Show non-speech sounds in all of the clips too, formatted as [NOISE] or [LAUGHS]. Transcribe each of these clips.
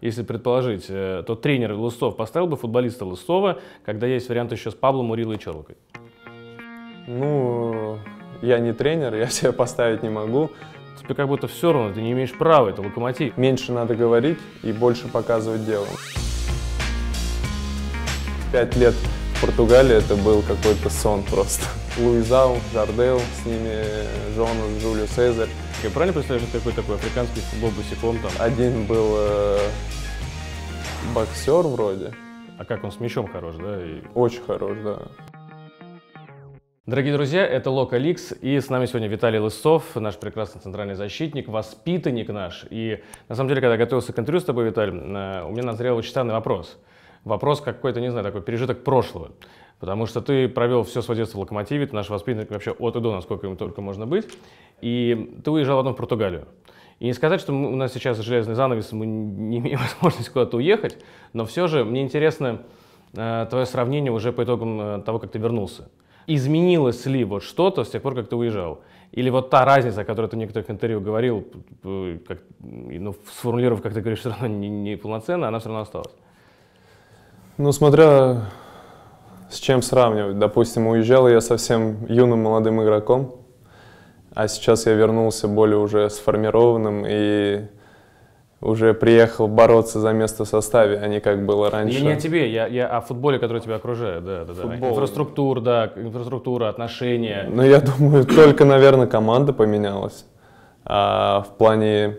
если предположить, э, то тренер Лустов поставил бы футболиста Лустова, когда есть вариант еще с Паблом Мурилой и Черлокой? Ну, я не тренер, я [LAUGHS] себя поставить не могу. Тебе как будто все равно, ты не имеешь права, это локомотив. Меньше надо говорить и больше показывать делом. Пять лет в Португалии это был какой-то сон просто. [LAUGHS] Луизау, Жардел, с ними э, Жонас, Джулио Сезарь. Я правильно представляю, что такой такой африканский футбол босиком там? Один был э, боксер вроде. А как он с мячом хорош, да? И... Очень хорош, да. Дорогие друзья, это Лока Ликс, и с нами сегодня Виталий Лысов, наш прекрасный центральный защитник, воспитанник наш. И на самом деле, когда готовился к интервью с тобой, Виталий, э, у меня назрел очень странный вопрос вопрос какой-то, не знаю, такой пережиток прошлого. Потому что ты провел все свое детство в «Локомотиве», ты наш воспитанник вообще от и до, насколько ему только можно быть, и ты уезжал одно в Португалию. И не сказать, что мы, у нас сейчас железный занавес, мы не имеем [LAUGHS] возможности куда-то уехать, но все же мне интересно э, твое сравнение уже по итогам э, того, как ты вернулся. Изменилось ли вот что-то с тех пор, как ты уезжал? Или вот та разница, о которой ты в некоторых интервью говорил, как, ну, сформулировав, как ты говоришь, все равно неполноценно, не, не она все равно осталась? Ну, смотря с чем сравнивать. Допустим, уезжал я совсем юным молодым игроком, а сейчас я вернулся более уже сформированным и уже приехал бороться за место в составе, а не как было раньше. Я не о тебе, я, я о футболе, который тебя окружает, да, да, Футбол. да. Инфраструктура, да, инфраструктура, отношения. Ну, я думаю, только, наверное, команда поменялась. А в плане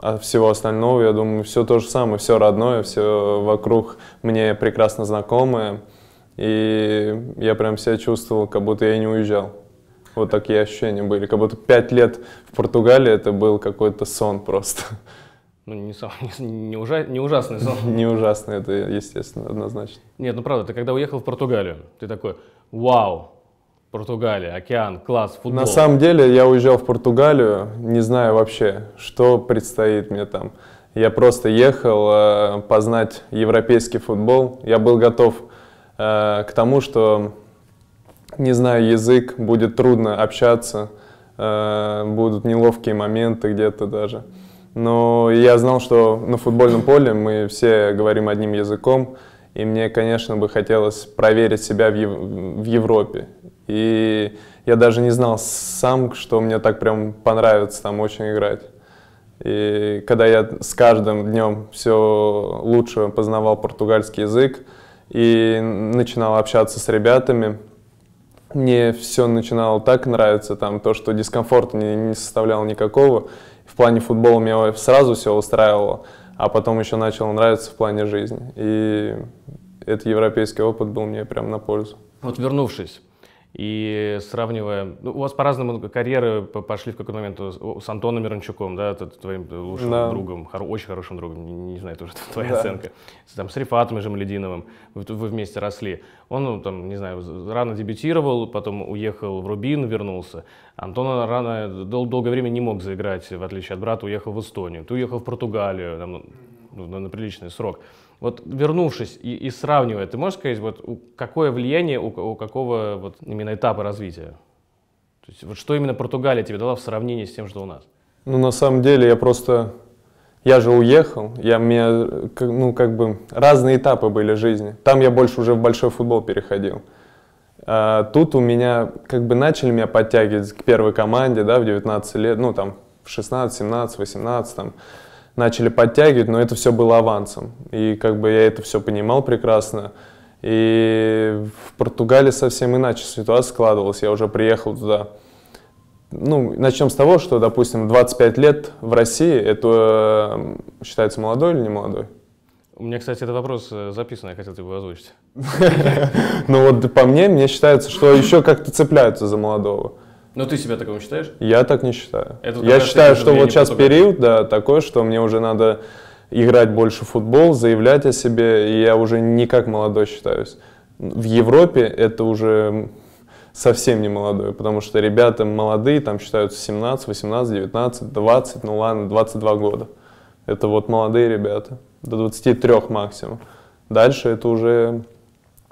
от а всего остального, я думаю, все то же самое, все родное, все вокруг мне прекрасно знакомое. И я прям себя чувствовал, как будто я не уезжал. Вот такие ощущения были. Как будто пять лет в Португалии это был какой-то сон просто. Ну, не, сам, не, [LAUGHS] не, ужа, не ужасный сон. [LAUGHS] Не ужасный, это естественно, однозначно. Нет, ну правда, ты когда уехал в Португалию, ты такой, вау, Португалия, океан, класс, футбол. На самом деле я уезжал в Португалию, не знаю вообще, что предстоит мне там. Я просто ехал э, познать европейский футбол. Я был готов э, к тому, что, не знаю, язык, будет трудно общаться, э, будут неловкие моменты где-то даже. Но я знал, что на футбольном поле мы все говорим одним языком, и мне, конечно, бы хотелось проверить себя в, Ев в Европе. И я даже не знал сам, что мне так прям понравится там очень играть. И когда я с каждым днем все лучше познавал португальский язык и начинал общаться с ребятами, мне все начинало так нравиться, там то, что дискомфорт не, не составлял никакого. В плане футбола меня сразу все устраивало, а потом еще начало нравиться в плане жизни. И этот европейский опыт был мне прям на пользу. Вот вернувшись и сравнивая, ну, у вас по-разному карьеры пошли в какой-то момент с Антоном Мирончуком, да, твоим лучшим да. другом, очень хорошим другом, не, не знаю, тоже [LAUGHS] твоя да. оценка, с, там, с Рифатом Жемлединовым, вы, вы вместе росли. Он, ну, там, не знаю, рано дебютировал, потом уехал в Рубин, вернулся. Антон рано, дол, долгое время не мог заиграть, в отличие от брата, уехал в Эстонию, ты уехал в Португалию, там, ну, на, на приличный срок. Вот вернувшись и, и сравнивая, ты можешь сказать, вот у, какое влияние у, у какого вот именно этапа развития? То есть, вот что именно Португалия тебе дала в сравнении с тем, что у нас? Ну, на самом деле, я просто... Я же уехал, я, у меня ну, как бы, разные этапы были жизни. Там я больше уже в большой футбол переходил. А тут у меня, как бы, начали меня подтягивать к первой команде, да, в 19 лет, ну, там, в 16, 17, 18, там, начали подтягивать, но это все было авансом. И как бы я это все понимал прекрасно. И в Португалии совсем иначе ситуация складывалась. Я уже приехал туда. Ну, начнем с того, что, допустим, 25 лет в России, это эм, считается молодой или не молодой? У меня, кстати, этот вопрос э, записан, я хотел его озвучить. [LAUGHS] Ну вот по мне, мне считается, что еще как-то цепляются за молодого. Но ты себя таковым считаешь? Я так не считаю. Это я считаю, что вот сейчас потока. период, да, такой, что мне уже надо играть больше в футбол, заявлять о себе, и я уже не как молодой считаюсь. В Европе это уже совсем не молодой, потому что ребята молодые, там считаются 17, 18, 19, 20, ну ладно, 22 года. Это вот молодые ребята, до 23 максимум. Дальше это уже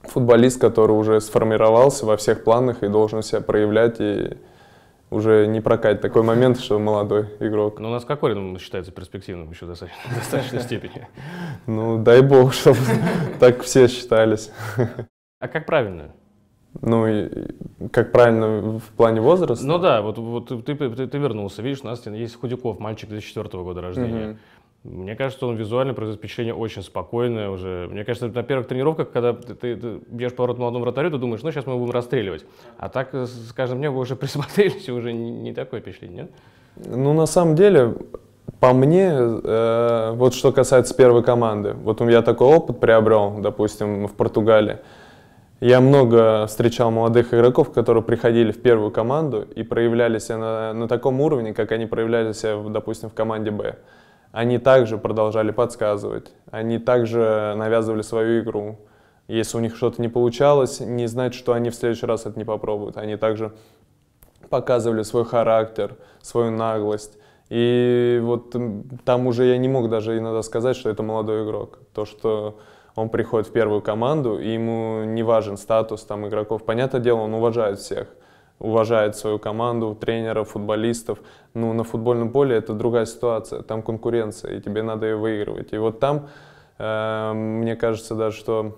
футболист, который уже сформировался во всех планах и должен себя проявлять и уже не прокать такой момент, что молодой игрок. Но ну, у нас Кокорин считается перспективным еще достаточно, [LAUGHS] в достаточной степени. Ну, дай бог, чтобы [LAUGHS] так все считались. А как правильно? Ну, и, как правильно в плане возраста? Ну да, вот, вот ты, ты, ты вернулся, видишь, у нас есть Худяков, мальчик 2004 года рождения. Угу. Мне кажется, он визуально производит впечатление очень спокойное уже. Мне кажется, на первых тренировках, когда ты, ты, ты бьешь поворот молодому вратарю, ты думаешь, ну сейчас мы его будем расстреливать. А так э, с каждым днем вы уже [LAUGHS] присмотрелись, и уже не, не такое впечатление, нет? Ну, на самом деле, по мне, э, вот что касается первой команды, вот я такой опыт приобрел, допустим, в Португалии. Я много встречал молодых игроков, которые приходили в первую команду и проявляли себя на, на таком уровне, как они проявляли себя, э, допустим, в команде «Б» они также продолжали подсказывать, они также навязывали свою игру. Если у них что-то не получалось, не знать, что они в следующий раз это не попробуют. Они также показывали свой характер, свою наглость. И вот там уже я не мог даже иногда сказать, что это молодой игрок. То, что он приходит в первую команду, и ему не важен статус там игроков. Понятное дело, он уважает всех уважает свою команду, тренеров, футболистов. Ну, на футбольном поле это другая ситуация, там конкуренция, и тебе надо ее выигрывать. И вот там, э, мне кажется, да, что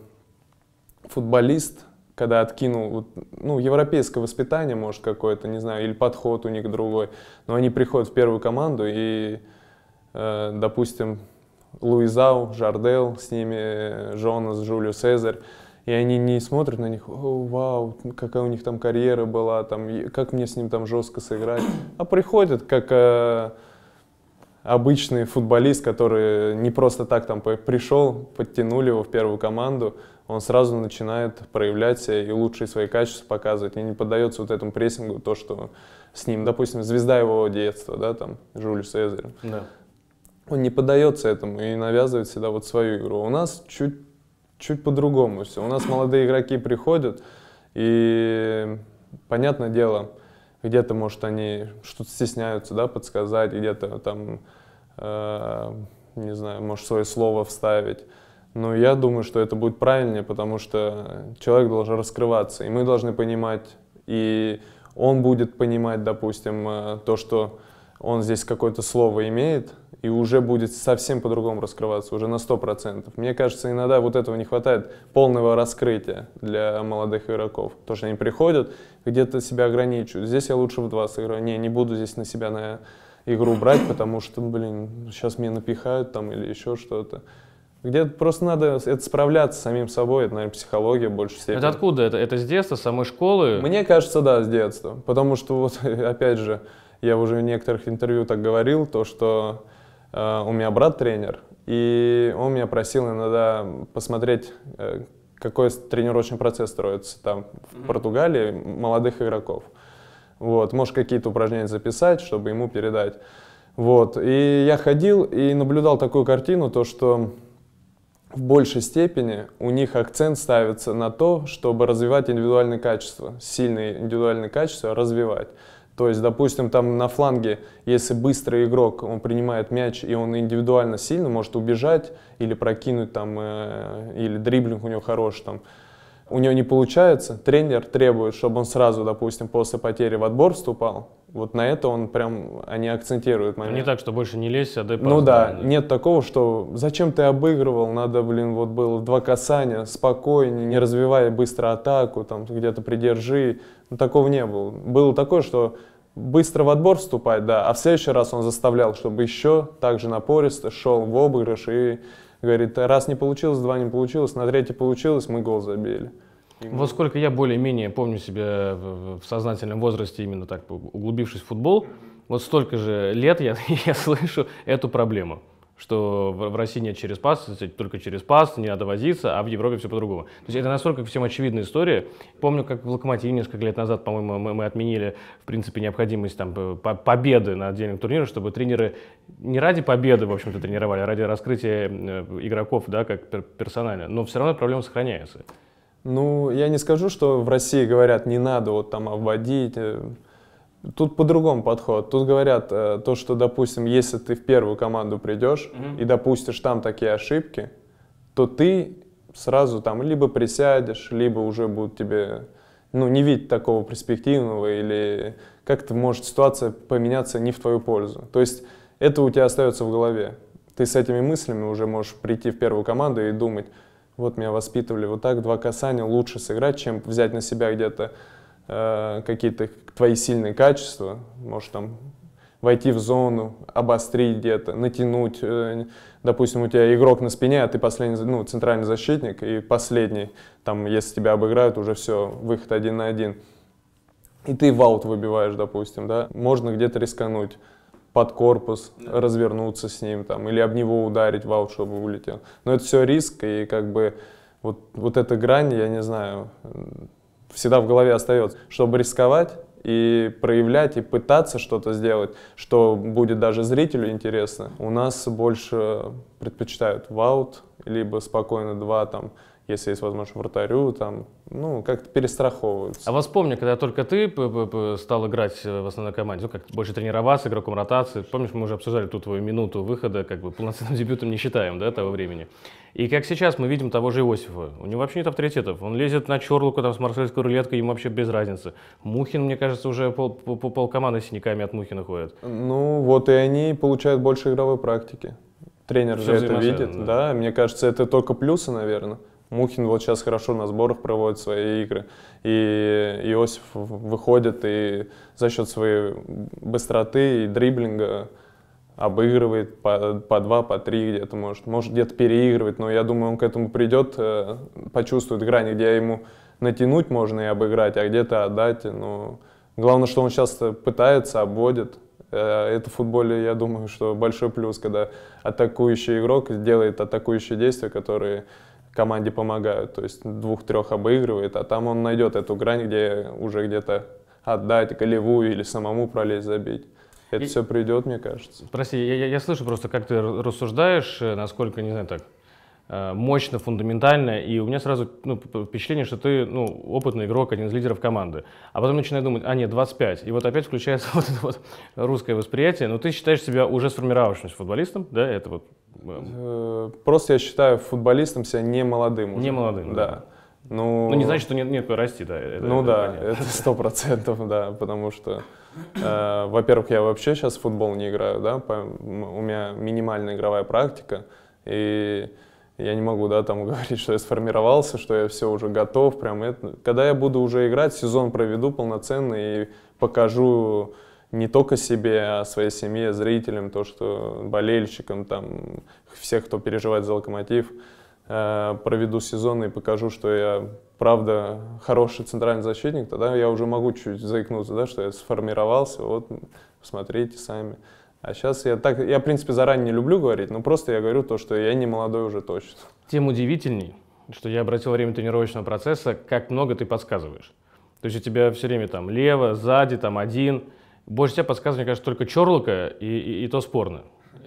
футболист, когда откинул, ну, европейское воспитание, может, какое-то, не знаю, или подход у них другой, но они приходят в первую команду, и, э, допустим, Луизау, Жардел, с ними э, Жонас, Жулио Сезарь, и они не смотрят на них, вау, какая у них там карьера была, там, как мне с ним там жестко сыграть, [CLEARS THROAT] а приходят как э, обычный футболист, который не просто так там пришел, подтянули его в первую команду, он сразу начинает проявлять себя и лучшие свои качества показывать, и не поддается вот этому прессингу, то, что с ним, допустим, звезда его детства, да, там, Жюль Сезарь. Да. Он не поддается этому и навязывает всегда вот свою игру. У нас чуть чуть по-другому все. У нас молодые игроки приходят, и, понятное дело, где-то, может, они что-то стесняются, да, подсказать, где-то там, э, не знаю, может, свое слово вставить. Но я думаю, что это будет правильнее, потому что человек должен раскрываться, и мы должны понимать, и он будет понимать, допустим, э, то, что он здесь какое-то слово имеет, и уже будет совсем по-другому раскрываться, уже на 100%. Мне кажется, иногда вот этого не хватает полного раскрытия для молодых игроков. То, что они приходят, где-то себя ограничивают. Здесь я лучше в два сыграю. Не, не буду здесь на себя на игру брать, потому что, блин, сейчас меня напихают там или еще что-то. Где-то просто надо это справляться с самим собой, это, наверное, психология больше всего. Это откуда? Это, это с детства, с самой школы? Мне кажется, да, с детства. Потому что, вот, [LAUGHS] опять же, я уже в некоторых интервью так говорил, то, что Э, у меня брат тренер, и он меня просил иногда посмотреть, э, какой тренировочный процесс строится там в Португалии молодых игроков. Вот, может какие-то упражнения записать, чтобы ему передать. Вот, и я ходил и наблюдал такую картину, то что в большей степени у них акцент ставится на то, чтобы развивать индивидуальные качества, сильные индивидуальные качества развивать. То есть, допустим, там на фланге, если быстрый игрок, он принимает мяч, и он индивидуально сильно может убежать или прокинуть там, э, или дриблинг у него хороший там, у него не получается, тренер требует, чтобы он сразу, допустим, после потери в отбор вступал. Вот на это он прям, они акцентируют момент. Не так, что больше не лезь, а дай пас, Ну да, да, нет такого, что зачем ты обыгрывал, надо, блин, вот было два касания, спокойнее, не развивая быстро атаку, там где-то придержи. Ну, такого не было. Было такое, что быстро в отбор вступать, да, а в следующий раз он заставлял, чтобы еще так же напористо шел в обыгрыш и Говорит, раз не получилось, два не получилось, на третий получилось, мы гол забили. Вот сколько я более-менее помню себя в сознательном возрасте, именно так углубившись в футбол, вот столько же лет я, [LAUGHS] я слышу эту проблему что в России нет через пас, только через пас, не надо возиться, а в Европе все по-другому. То есть это настолько всем очевидная история. Помню, как в «Локомотиве» несколько лет назад, по-моему, мы, мы отменили, в принципе, необходимость там, э, победы на отдельном турнире, чтобы тренеры не ради победы, в общем-то, тренировали, а ради раскрытия э, игроков, да, как персонально. Но все равно проблема сохраняется. Ну, я не скажу, что в России говорят, не надо вот там обводить, э, Тут по-другому подход. Тут говорят э, то, что, допустим, если ты в первую команду придешь mm-hmm. и допустишь там такие ошибки, то ты сразу там либо присядешь, либо уже будут тебе, ну, не видеть такого перспективного или как-то может ситуация поменяться не в твою пользу. То есть это у тебя остается в голове. Ты с этими мыслями уже можешь прийти в первую команду и думать, вот меня воспитывали вот так, два касания лучше сыграть, чем взять на себя где-то Э, какие-то твои сильные качества, можешь там войти в зону, обострить где-то, натянуть. Э, допустим, у тебя игрок на спине, а ты последний, ну, центральный защитник и последний. Там, если тебя обыграют, уже все, выход один на один. И ты в выбиваешь, допустим, да. Можно где-то рискануть под корпус, да. развернуться с ним там, или об него ударить в чтобы улетел. Но это все риск, и как бы вот, вот эта грань, я не знаю, всегда в голове остается, чтобы рисковать и проявлять, и пытаться что-то сделать, что будет даже зрителю интересно. У нас больше предпочитают ваут, либо спокойно два, там, если есть возможность, вратарю, там, ну, как-то перестраховываются. А вас помню, когда только ты стал играть э, в основной команде, ну, как больше тренироваться, игроком ротации, помнишь, мы уже обсуждали ту твою минуту выхода, как бы полноценным [LAUGHS] дебютом не считаем, да, того времени. И как сейчас мы видим того же Иосифа, у него вообще нет авторитетов, он лезет на черлуку там с марсельской рулеткой, ему вообще без разницы. Мухин, мне кажется, уже пол, пол, команды синяками от Мухина ходит. Ну, вот и они получают больше игровой практики. Тренер Все же это видит, да. да, мне кажется, это только плюсы, наверное. Мухин вот сейчас хорошо на сборах проводит свои игры, и Иосиф выходит и за счет своей быстроты и дриблинга обыгрывает по, по два, по три где-то, может, может где-то переигрывать, но я думаю, он к этому придет, э, почувствует грани, где ему натянуть можно и обыграть, а где-то отдать, но главное, что он сейчас пытается, обводит, э, это в футболе, я думаю, что большой плюс, когда атакующий игрок делает атакующие действия, которые команде помогают, то есть двух-трех обыгрывает, а там он найдет эту грань, где уже где-то отдать голевую или самому пролезть забить. Это я... все придет, мне кажется. Прости, я, я, я слышу просто, как ты рассуждаешь, э, насколько, не знаю, так, Э, мощно, фундаментально, и у меня сразу ну, впечатление, что ты ну, опытный игрок, один из лидеров команды. А потом начинаю думать, а нет, 25. И вот опять включается [LAUGHS] вот это вот русское восприятие, но ты считаешь себя уже сформировавшимся футболистом, да, это вот... Э, э, просто я считаю футболистом себя не молодым уже. Не молодым, да. да. Ну, ну, не значит, что нет, нет расти, да. Это, ну это да, понятно. это [LAUGHS] сто процентов, да, потому что, э, во-первых, я вообще сейчас в футбол не играю, да, по, у меня минимальная игровая практика, и я не могу, да, там [LAUGHS] говорить, что я сформировался, что я все уже готов, прям это. Ну, когда я буду уже играть, сезон проведу полноценно и покажу не только себе, а своей семье, зрителям, то, что болельщикам, там, всех, кто переживает за «Локомотив», э, проведу сезон и покажу, что я правда хороший центральный защитник, тогда я уже могу чуть заикнуться, да, что я сформировался, вот, смотрите сами. А сейчас я так, я, в принципе, заранее не люблю говорить, но просто я говорю то, что я не молодой уже точно. Тем удивительней, что я обратил время тренировочного процесса, как много ты подсказываешь. То есть у тебя все время там лево, сзади, там один. Больше тебя подсказывает, мне кажется, только Чорлока, и, и, и то спорно.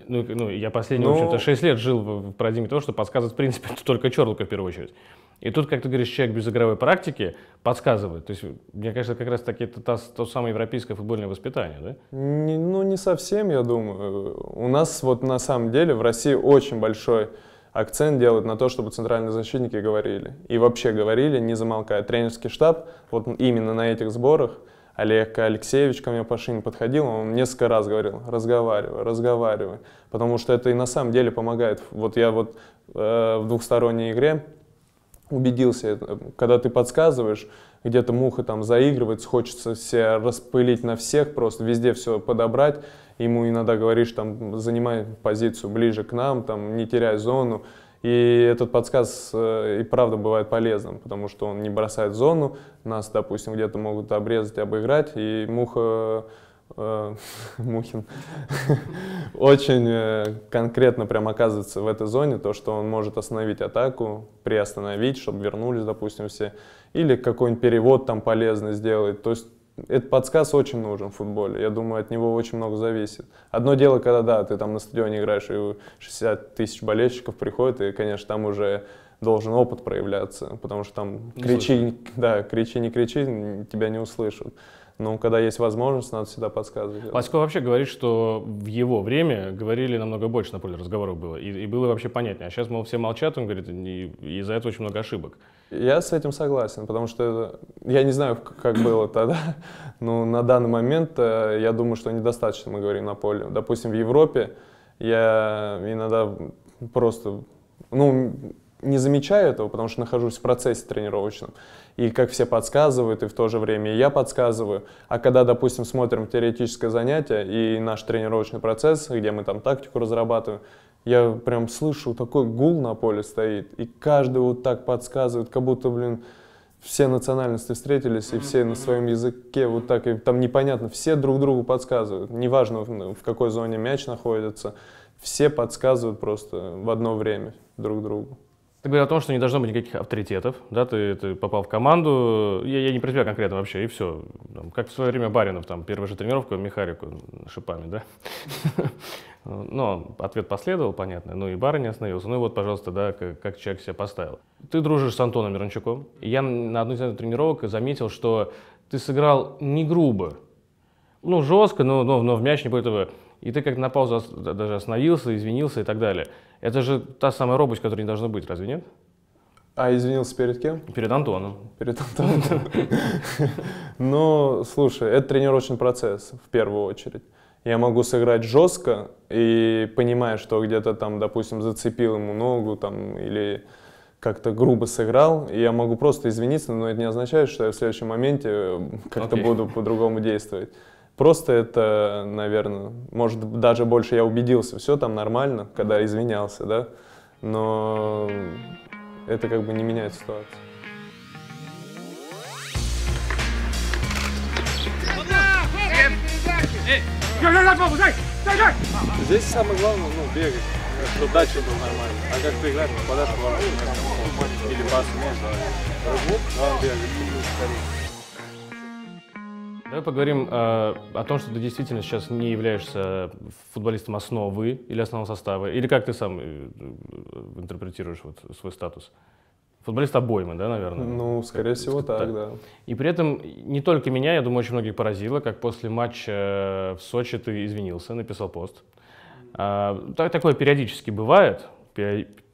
Ну, ну я последние, Но... в ну. общем-то, 6 лет жил в, в парадигме того, что подсказывает, в принципе, [LAUGHS] только Черлока в первую очередь. И тут, как ты говоришь, человек без игровой практики подсказывает. То есть, мне кажется, как раз таки это то, то самое европейское футбольное воспитание, да? Не, ну, не совсем, я думаю. У нас вот на самом деле в России очень большой акцент делают на то, чтобы центральные защитники говорили. И вообще говорили, не замолкая. Тренерский штаб вот именно на этих сборах – Олег Алексеевич ко мне по шине подходил, он несколько раз говорил, разговаривай, разговаривай, потому что это и на самом деле помогает. Вот я вот э, в двухсторонней игре убедился, э, когда ты подсказываешь, где-то муха там заигрывается, хочется все распылить на всех, просто везде все подобрать, ему иногда говоришь, там, занимай позицию ближе к нам, там, не теряй зону, и этот подсказ э, и правда бывает полезным, потому что он не бросает зону, нас, допустим, где-то могут обрезать, обыграть, и муха э, [LAUGHS] Мухин [LAUGHS] очень э, конкретно прям оказывается в этой зоне, то, что он может остановить атаку, приостановить, чтобы вернулись, допустим, все, или какой-нибудь перевод там полезный сделать. То есть этот подсказ очень нужен в футболе. Я думаю, от него очень много зависит. Одно дело, когда, да, ты там на стадионе играешь, и 60 тысяч болельщиков приходит, и, конечно, там уже должен опыт проявляться, потому что там кричи, слышу. да, кричи, не кричи, тебя не услышат. Но ну, когда есть возможность, надо всегда подсказывать. Лосько вообще говорит, что в его время говорили намного больше на поле разговоров было, и, и было вообще понятнее. А сейчас, мол, все молчат, он говорит, и, из-за этого очень много ошибок. Я с этим согласен, потому что я не знаю, как было тогда, [LAUGHS] но на данный момент э, я думаю, что недостаточно мы говорим на поле. Допустим, в Европе я иногда просто, ну, не замечаю этого, потому что нахожусь в процессе тренировочном. И как все подсказывают, и в то же время и я подсказываю. А когда, допустим, смотрим теоретическое занятие и наш тренировочный процесс, где мы там тактику разрабатываем, я прям слышу, такой гул на поле стоит, и каждый вот так подсказывает, как будто, блин, все национальности встретились, и все на своем языке вот так, и там непонятно, все друг другу подсказывают, неважно, в какой зоне мяч находится, все подсказывают просто в одно время друг другу. Ты говорил о том, что не должно быть никаких авторитетов, да, ты, ты попал в команду, я, я не про тебя конкретно вообще, и все. Там, как в свое время Баринов, там, первая же тренировка, Михарику шипами, да. [LAUGHS] Но ответ последовал, понятно, ну и Барин не остановился. Ну и вот, пожалуйста, да, как, как человек себя поставил. Ты дружишь с Антоном Мирончуком. Я на одну из тренировок заметил, что ты сыграл не грубо, ну, жестко, но, но, но в мяч не будет этого. И ты как на паузу даже остановился, извинился и так далее. Это же та самая робость, которая не должна быть, разве нет? А извинился перед кем? Перед Антоном. Перед Антоном. Ну, слушай, это тренировочный процесс в первую очередь. Я могу сыграть жестко и понимая, что где-то там, допустим, зацепил ему ногу там или как-то грубо сыграл, и я могу просто извиниться, но это не означает, что я в следующем моменте э, как-то okay. буду по-другому действовать. Просто это, наверное, может, даже больше я убедился, все там нормально, когда извинялся, да, но это как бы не меняет ситуацию. Здесь самое главное, ну, бегать, чтобы дальше был нормально. А как ты играешь, попадаешь в ворот, или пас умеешь, рывок, он бегает, скорее. Давай поговорим э, о том, что ты действительно сейчас не являешься футболистом основы или основного состава. Или как ты сам э, э, интерпретируешь вот свой статус? Футболист обоймы, да, наверное? Ну, скорее как, всего, так, так, да. И при этом не только меня, я думаю, очень многих поразило, как после матча э, в Сочи ты извинился, написал пост. А, так, такое периодически бывает,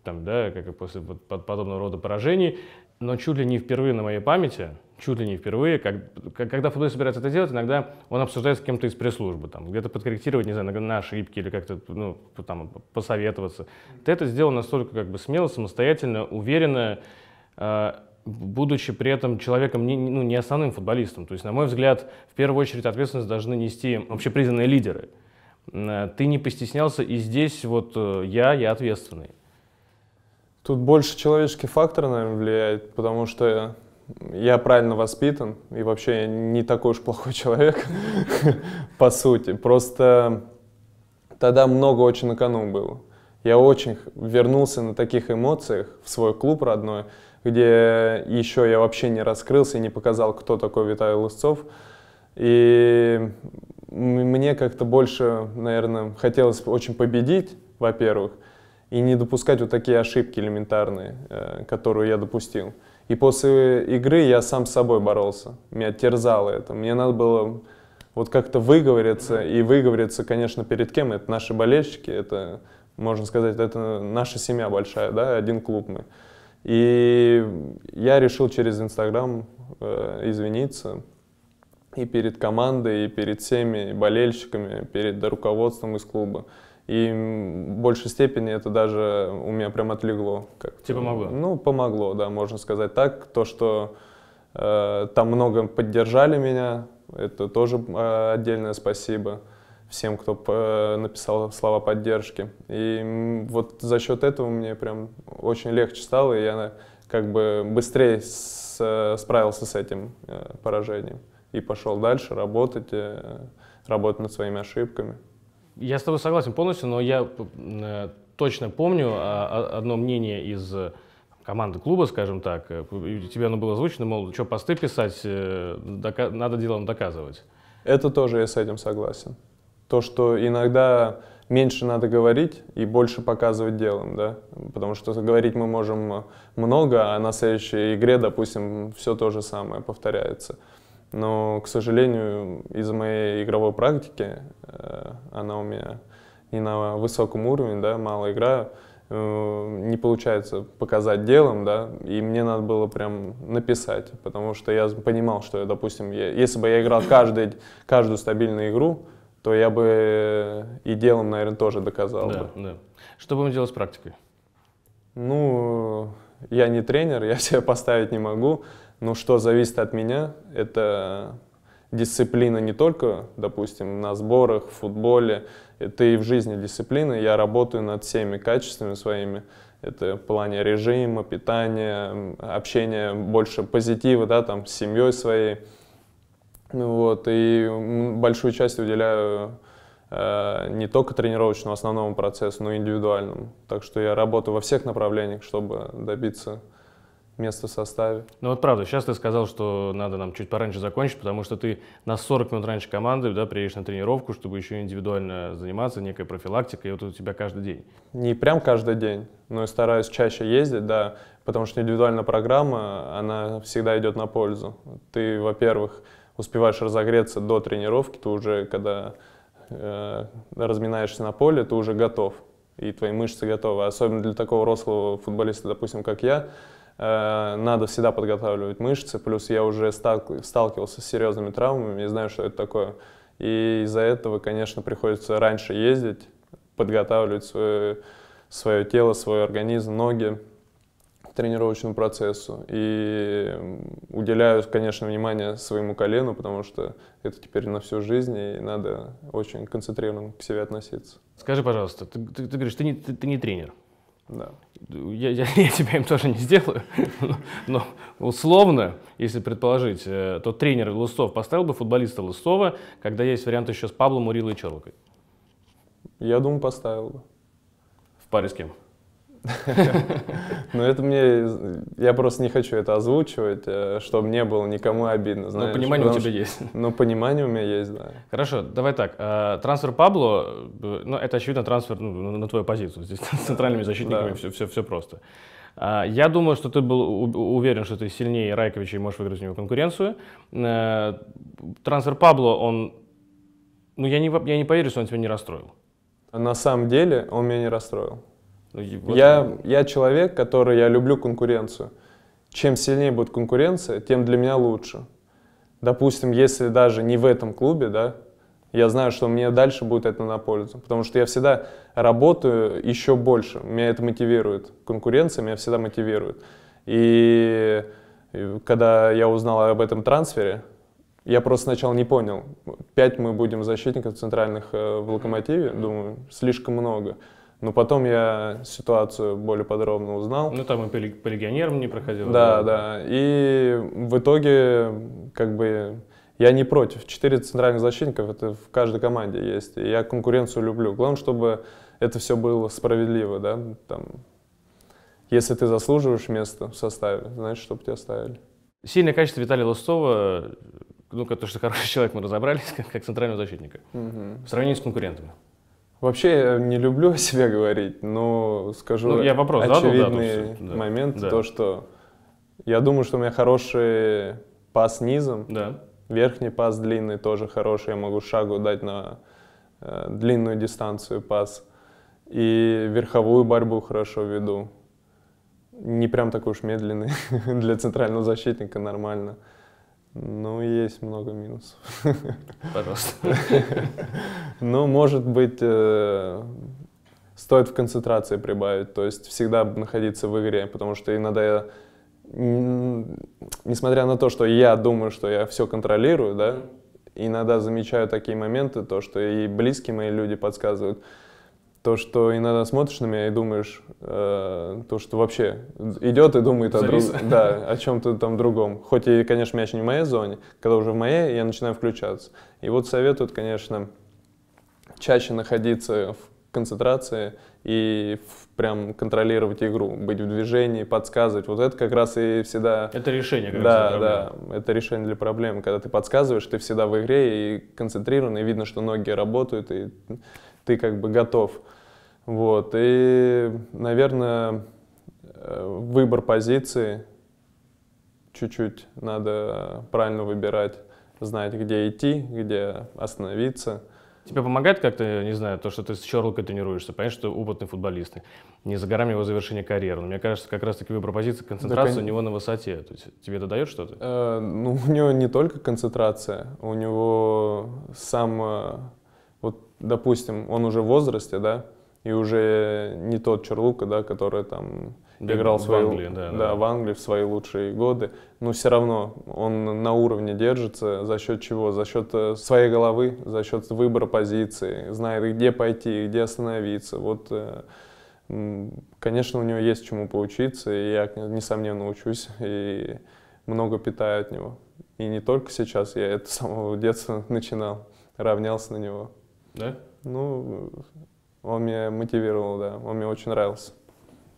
там, да, как и после подобного рода поражений, но чуть ли не впервые на моей памяти – чуть ли не впервые, как, когда футболист собирается это делать, иногда он обсуждает с кем-то из пресс-службы, там, где-то подкорректировать, не знаю, на, ошибки или как-то, ну, там, посоветоваться. Ты это сделал настолько как бы смело, самостоятельно, уверенно, э, будучи при этом человеком, не, ну, не основным футболистом. То есть, на мой взгляд, в первую очередь ответственность должны нести общепризнанные лидеры. Э, ты не постеснялся, и здесь вот э, я, я ответственный. Тут больше человеческий фактор, наверное, влияет, потому что я правильно воспитан и вообще не такой уж плохой человек, [LAUGHS] по сути. Просто тогда много очень на кону было. Я очень вернулся на таких эмоциях в свой клуб родной, где еще я вообще не раскрылся и не показал, кто такой Виталий Лысцов. И мне как-то больше, наверное, хотелось очень победить, во-первых, и не допускать вот такие ошибки элементарные, э, которые я допустил. И после игры я сам с собой боролся. Меня терзало это. Мне надо было вот как-то выговориться. И выговориться, конечно, перед кем? Это наши болельщики, это, можно сказать, это наша семья большая, да, один клуб мы. И я решил через Инстаграм э, извиниться и перед командой, и перед всеми болельщиками, перед руководством из клуба. И в большей степени это даже у меня прям отлегло. Как Тебе помогло? Ну, помогло, да, можно сказать так. То, что э, там много поддержали меня, это тоже э, отдельное спасибо всем, кто э, написал слова поддержки. И вот за счет этого мне прям очень легче стало, и я как бы быстрее с, справился с этим э, поражением и пошел дальше работать, э, работать над своими ошибками. Я с тобой согласен полностью, но я э, точно помню а, а, одно мнение из э, команды клуба, скажем так. Э, тебе оно было озвучено, мол, что посты писать, надо делом доказывать. Это тоже я с этим согласен. То, что иногда меньше надо говорить и больше показывать делом, да? Потому что говорить мы можем много, а на следующей игре, допустим, все то же самое повторяется. Но, к сожалению, из-за моей игровой практики, э, она у меня не на высоком уровне, да, мало играю, э, не получается показать делом, да, и мне надо было прям написать, потому что я понимал, что, допустим, я, если бы я играл каждый, каждую стабильную игру, то я бы и делом, наверное, тоже доказал да, бы. Да. Что будем делать с практикой? Ну, я не тренер, [LAUGHS] я себя поставить не могу, но ну, что зависит от меня, это дисциплина не только, допустим, на сборах, в футболе, это и в жизни дисциплина. Я работаю над всеми качествами своими. Это в плане режима, питания, общения больше позитива, да, там, с семьей своей. Ну вот, и большую часть уделяю э, не только тренировочному а основному процессу, но и индивидуальному. Так что я работаю во всех направлениях, чтобы добиться место в составе. Ну вот правда, сейчас ты сказал, что надо нам чуть пораньше закончить, потому что ты на 40 минут раньше команды да, приедешь на тренировку, чтобы еще индивидуально заниматься, некой профилактикой. и вот у тебя каждый день. Не прям каждый день, но я стараюсь чаще ездить, да, потому что индивидуальная программа, она всегда идет на пользу. Ты, во-первых, успеваешь разогреться до тренировки, ты уже, когда э, разминаешься на поле, ты уже готов, и твои мышцы готовы. Особенно для такого рослого футболиста, допустим, как я, Э, надо всегда подготавливать мышцы, плюс я уже сталкивался с серьезными травмами Я знаю, что это такое. И из-за этого, конечно, приходится раньше ездить, подготавливать свое, свое тело, свой организм, ноги к тренировочному процессу. И уделяю, конечно, внимание своему колену, потому что это теперь на всю жизнь, и надо очень концентрированно к себе относиться. Скажи, пожалуйста, ты, ты, ты говоришь, ты не, ты, ты не тренер. Да. Я, я, [LAUGHS] я тебя им тоже не сделаю, но, условно, если предположить, э, то тренер Лустов поставил бы футболиста Лустова, когда есть вариант еще с Пабло Урилой и Черлокой? Я думаю, поставил бы. В паре с кем? [LAUGHS] Но ну, это мне... Я просто не хочу это озвучивать, э, чтобы не было никому обидно. Ну, знаешь? Но понимание у тебя есть. [LAUGHS] Ну, понимание у меня есть, да. Хорошо, давай так. Э, трансфер Пабло, э, ну, это, очевидно, трансфер ну, на твою позицию. Здесь [LAUGHS] с центральными защитниками все, все, все просто. А, я думаю, что ты был уверен, что ты сильнее Райковича и можешь выиграть у него конкуренцию. Трансфер Пабло, он... Ну, я не, я не поверю, что он тебя не расстроил. На самом деле он меня не расстроил. Ну, я, ну. я человек, который, я люблю конкуренцию. Чем сильнее будет конкуренция, тем для меня лучше. Допустим, если даже не в этом клубе, да, я знаю, что мне дальше будет это на пользу, потому что я всегда работаю еще больше, меня это мотивирует. Конкуренция меня всегда мотивирует. И когда я узнал об этом трансфере, я просто сначала не понял. Пять мы будем защитников центральных э, в «Локомотиве», думаю, слишком много. Но потом я ситуацию более подробно узнал. Ну, там и по легионерам не проходил. Да, да, да. И в итоге, как бы, я не против. Четыре центральных защитников, это в каждой команде есть. И я конкуренцию люблю. Главное, чтобы это все было справедливо, да, там, если ты заслуживаешь место в составе, значит, чтобы тебя ставили. Сильное качество Виталия Лустова, ну, то, что хороший [LAUGHS] человек, мы разобрались, как, как центрального защитника, угу. в сравнении с конкурентами. Вообще я не люблю о себе говорить, но скажу ну, я вопрос очевидный задал, да, момент, да. то что я думаю, что у меня хороший пас низом, да. верхний пас длинный тоже хороший, я могу шагу дать на э, длинную дистанцию пас и верховую борьбу хорошо веду, не прям такой уж медленный [LAUGHS] для центрального защитника нормально. Ну, есть много минусов. Пожалуйста. [LAUGHS] Ну, может быть, э, стоит в концентрации прибавить, то есть всегда находиться в игре, потому что иногда я, несмотря на то, что я думаю, что я все контролирую, да, иногда замечаю такие моменты, то, что и близкие мои люди подсказывают, то, что иногда смотришь на меня и думаешь, э, то, что вообще идет и думает о, друг, [LAUGHS] да, о чем-то там другом. Хоть и, конечно, мяч не в моей зоне, когда уже в моей, я начинаю включаться. И вот советуют, конечно, чаще находиться в концентрации и в, прям контролировать игру, быть в движении, подсказывать. Вот это как раз и всегда... Это решение, как Да, да, это решение для проблемы. Когда ты подсказываешь, ты всегда в игре и концентрирован, и видно, что ноги работают, и ты как бы готов. Вот, и, наверное, э, выбор позиции чуть-чуть надо правильно выбирать, знать, где идти, где остановиться. Тебе помогает как-то, не знаю, то, что ты с Черлокой тренируешься? Понятно, что опытный футболист, не за горами его завершения карьеры. Но мне кажется, как раз-таки выбор позиции, концентрация да, у него на высоте. То есть, тебе это дает что-то? Э, ну, у него не только концентрация, у него сам, э, вот, допустим, он уже в возрасте, да, и уже не тот Черлука, да, который там да, играл в свои, Англии, да, да, да. в Англии в свои лучшие годы, но все равно он на уровне держится за счет чего? За счет э, своей головы, за счет выбора позиции, знает, где пойти, где остановиться. Вот, э, конечно, у него есть чему поучиться, и я, несомненно, учусь, и много питаю от него. И не только сейчас, я это с самого детства [LAUGHS] начинал, равнялся на него. Да? Ну, он меня мотивировал, да. Он мне очень нравился.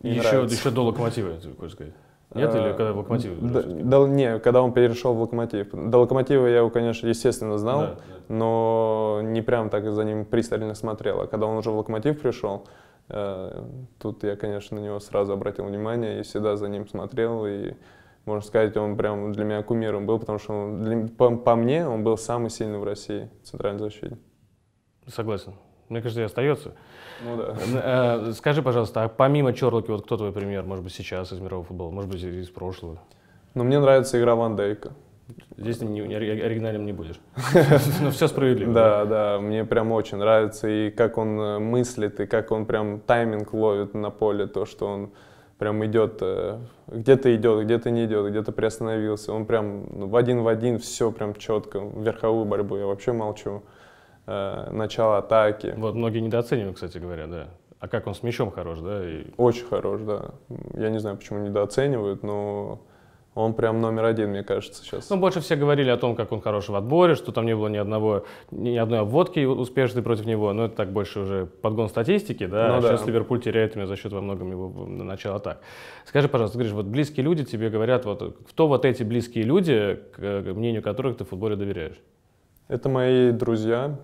И еще, еще до локомотива, ты хочешь сказать? А, Нет, или когда в локомотив? Да, да, не, когда он перешел в локомотив. До локомотива я его, конечно, естественно, знал, да, да. но не прям так за ним пристально смотрел. А когда он уже в локомотив пришел, э, тут я, конечно, на него сразу обратил внимание и всегда за ним смотрел. И, можно сказать, он прям для меня кумиром был, потому что он, для, по, по мне он был самый сильный в России центральный защите. Согласен мне кажется, и остается. Ну да. Э, скажи, пожалуйста, а помимо Черлоки, вот кто твой пример, может быть, сейчас из мирового футбола, может быть, из прошлого? Ну, мне нравится игра Ван Дейка. Здесь ты не, оригинальным не будешь. [LAUGHS] Но ну, все справедливо. Да, да, мне прям очень нравится. И как он э, мыслит, и как он прям тайминг ловит на поле, то, что он прям идет, э, где-то идет, где-то не идет, где-то приостановился. Он прям ну, в один в один, все прям четко. Верховую борьбу я вообще молчу э, начало атаки. Вот многие недооценивают, кстати говоря, да. А как он с мячом хорош, да? И... Очень хорош, да. Я не знаю, почему недооценивают, но он прям номер один, мне кажется, сейчас. Ну, больше все говорили о том, как он хорош в отборе, что там не было ни одного, ни одной обводки успешной против него, но это так больше уже подгон статистики, да? Ну, а да. Сейчас Ливерпуль теряет меня за счет во многом его начала начало так. Скажи, пожалуйста, Гриш, вот близкие люди тебе говорят, вот кто вот эти близкие люди, к мнению которых ты в футболе доверяешь? Это мои друзья,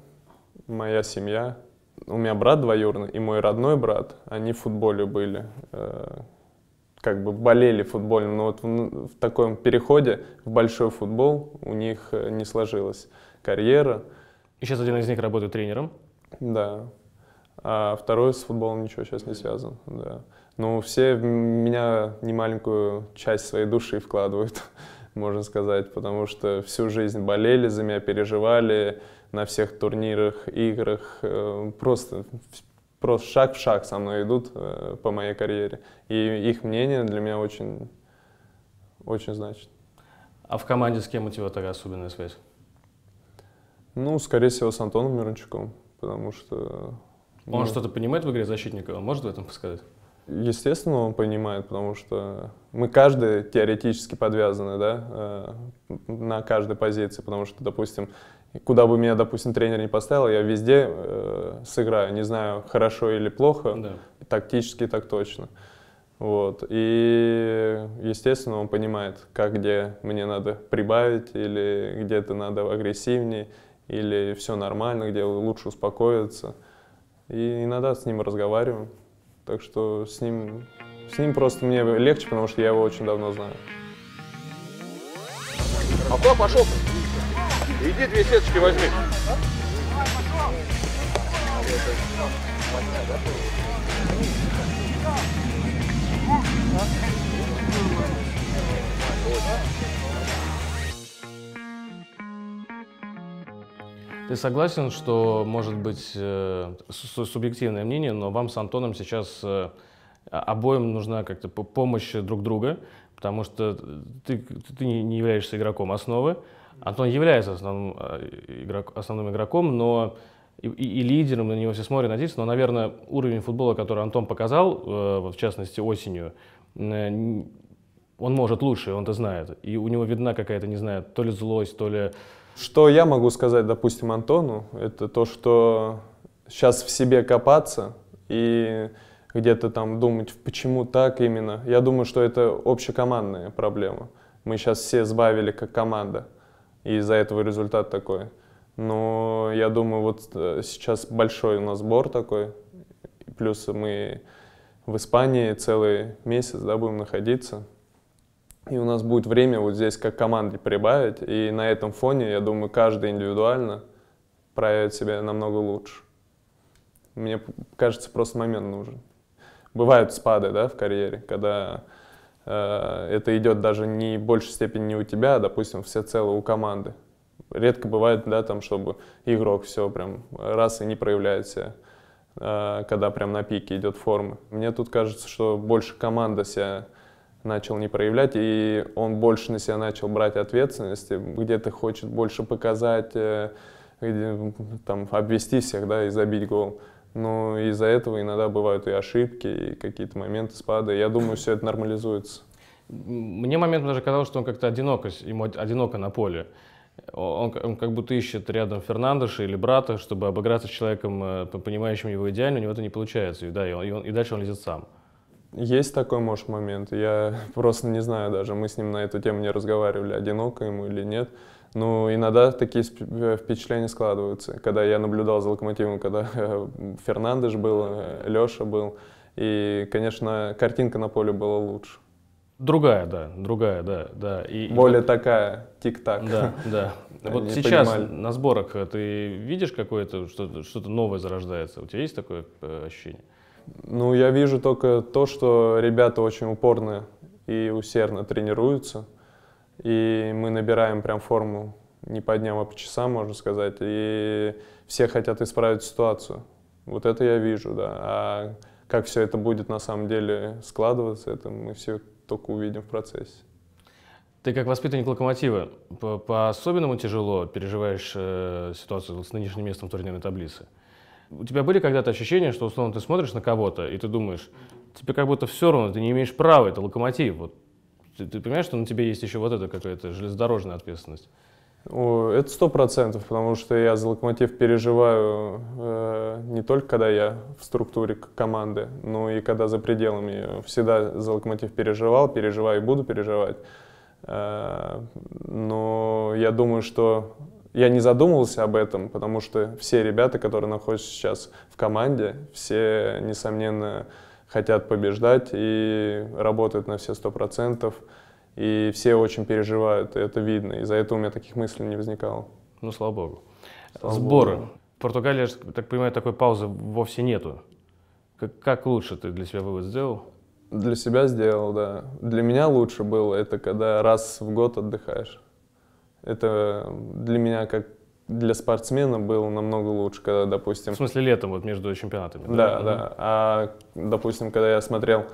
моя семья. У меня брат двоюродный и мой родной брат, они в футболе были, э, как бы болели футбольным, но вот в, в таком переходе в большой футбол у них э, не сложилась карьера. И сейчас один из них работает тренером? Да. А второй с футболом ничего сейчас не связан, да. Но ну, все в меня немаленькую часть своей души вкладывают можно сказать, потому что всю жизнь болели за меня, переживали на всех турнирах, играх, э, просто, просто шаг в шаг со мной идут э, по моей карьере. И их мнение для меня очень, очень значит. А в команде с кем у тебя такая особенная связь? Ну, скорее всего, с Антоном Мирончуком, потому что... Он ну... что-то понимает в игре защитника? Он может в этом подсказать? Естественно, он понимает, потому что мы каждый теоретически подвязаны, да, э, на каждой позиции, потому что, допустим, куда бы меня, допустим, тренер не поставил, я везде э, сыграю, не знаю, хорошо или плохо, да. тактически так точно. Вот. И, естественно, он понимает, как где мне надо прибавить, или где-то надо агрессивнее, или все нормально, где лучше успокоиться. И иногда с ним разговариваем. Так что с ним, с ним просто мне легче, потому что я его очень давно знаю. А куда пошел? -то? Иди две сеточки возьми. Thank you. Ты согласен, что, может быть, э, субъективное мнение, но вам с Антоном сейчас э, обоим нужна как-то помощь друг друга, потому что ты, ты не являешься игроком основы. Антон является основным, э, игрок, основным игроком, но и, и, и лидером, на него все смотрят, надеются, но, наверное, уровень футбола, который Антон показал, э, в частности, осенью, э, он может лучше, он это знает. И у него видна какая-то, не знаю, то ли злость, то ли что я могу сказать, допустим, Антону, это то, что сейчас в себе копаться и где-то там думать, почему так именно. Я думаю, что это общекомандная проблема. Мы сейчас все сбавили как команда, и из-за этого результат такой. Но я думаю, вот э, сейчас большой у нас сбор такой, плюс мы в Испании целый месяц да, будем находиться. И у нас будет время вот здесь как команде прибавить. И на этом фоне, я думаю, каждый индивидуально проявит себя намного лучше. Мне кажется, просто момент нужен. Бывают спады да, в карьере, когда э, это идет даже не в большей степени не у тебя, а, допустим, все цело у команды. Редко бывает, да, там, чтобы игрок все прям раз и не проявляет себя э, когда прям на пике идет формы. Мне тут кажется, что больше команда себя начал не проявлять, и он больше на себя начал брать ответственности, где-то хочет больше показать, э, там, обвести всех, да, и забить гол. Но из-за этого иногда бывают и ошибки, и какие-то моменты спада. Я думаю, все это нормализуется. Мне момент даже казалось, что он как-то одиноко, ему одиноко на поле. Он, он как будто ищет рядом Фернандеша или брата, чтобы обыграться с человеком, э, понимающим его идеально, у него это не получается. И, да, и, он, и дальше он лезет сам. Есть такой, может, момент. Я [LAUGHS] просто не знаю даже, мы с ним на эту тему не разговаривали, одиноко ему или нет. Но иногда такие э, впечатления складываются. Когда я наблюдал за локомотивом, когда э, Фернандеш был, э, Леша был. И, конечно, картинка на поле была лучше. Другая, да, другая, да, да. И, Более и... такая, тик-так. Да, [LAUGHS] да. Вот сейчас понимали. на сборах ты видишь какое то что-то новое зарождается? У тебя есть такое ощущение? Ну, я вижу только то, что ребята очень упорно и усердно тренируются, и мы набираем прям форму не по дням, а по часам, можно сказать, и все хотят исправить ситуацию. Вот это я вижу, да. А как все это будет на самом деле складываться, это мы все только увидим в процессе. Ты как воспитанник локомотива по-особенному по тяжело переживаешь э, ситуацию с нынешним местом турнирной таблицы? У тебя были когда-то ощущения, что условно ты смотришь на кого-то, и ты думаешь, тебе как будто все равно, ты не имеешь права, это локомотив. Вот. Ты, ты понимаешь, что на тебе есть еще вот эта какая-то железнодорожная ответственность? О, это сто процентов, потому что я за локомотив переживаю э, не только когда я в структуре команды, но и когда за пределами. Всегда за локомотив переживал, переживаю и буду переживать. Э, но я думаю, что я не задумывался об этом, потому что все ребята, которые находятся сейчас в команде, все, несомненно, хотят побеждать и работают на все сто процентов. И все очень переживают, и это видно. Из-за этого у меня таких мыслей не возникало. Ну, слава богу. Слава Сборы. Богу. В Португалии, так понимаю, такой паузы вовсе нету. Как, как лучше ты для себя вывод сделал? Для себя сделал, да. Для меня лучше было это, когда раз в год отдыхаешь. Это для меня как для спортсмена было намного лучше, когда, допустим... В смысле летом, вот между чемпионатами? Да, да. да. А, допустим, когда я смотрел,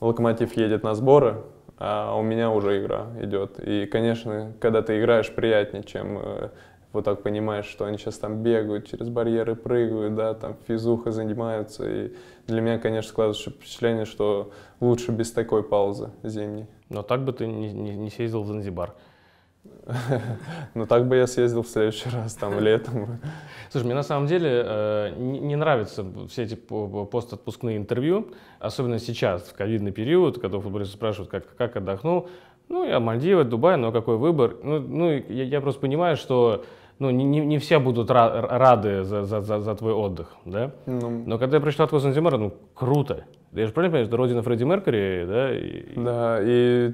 Локомотив едет на сборы, а у меня уже игра идет. И, конечно, когда ты играешь, приятнее, чем э, вот так понимаешь, что они сейчас там бегают, через барьеры прыгают, да, там физуха занимаются. И для меня, конечно, складывается впечатление, что лучше без такой паузы зимней. Но так бы ты не, не, не съездил в Занзибар. Ну, так бы я съездил в следующий раз, там, летом. Слушай, мне на самом деле э, не, нравятся все эти постотпускные интервью, особенно сейчас, в ковидный период, когда футболисты спрашивают, как, как отдохнул. Ну, я Мальдивы, Дубай, но ну, а какой выбор? Ну, ну я, я просто понимаю, что ну, не, не, не все будут рады за, за, за, за твой отдых, да? Ну. Но когда я прочитал твой Занзимар, ну, круто. Я же правильно понимаю, что родина Фредди Меркьюри, да? И... Да, и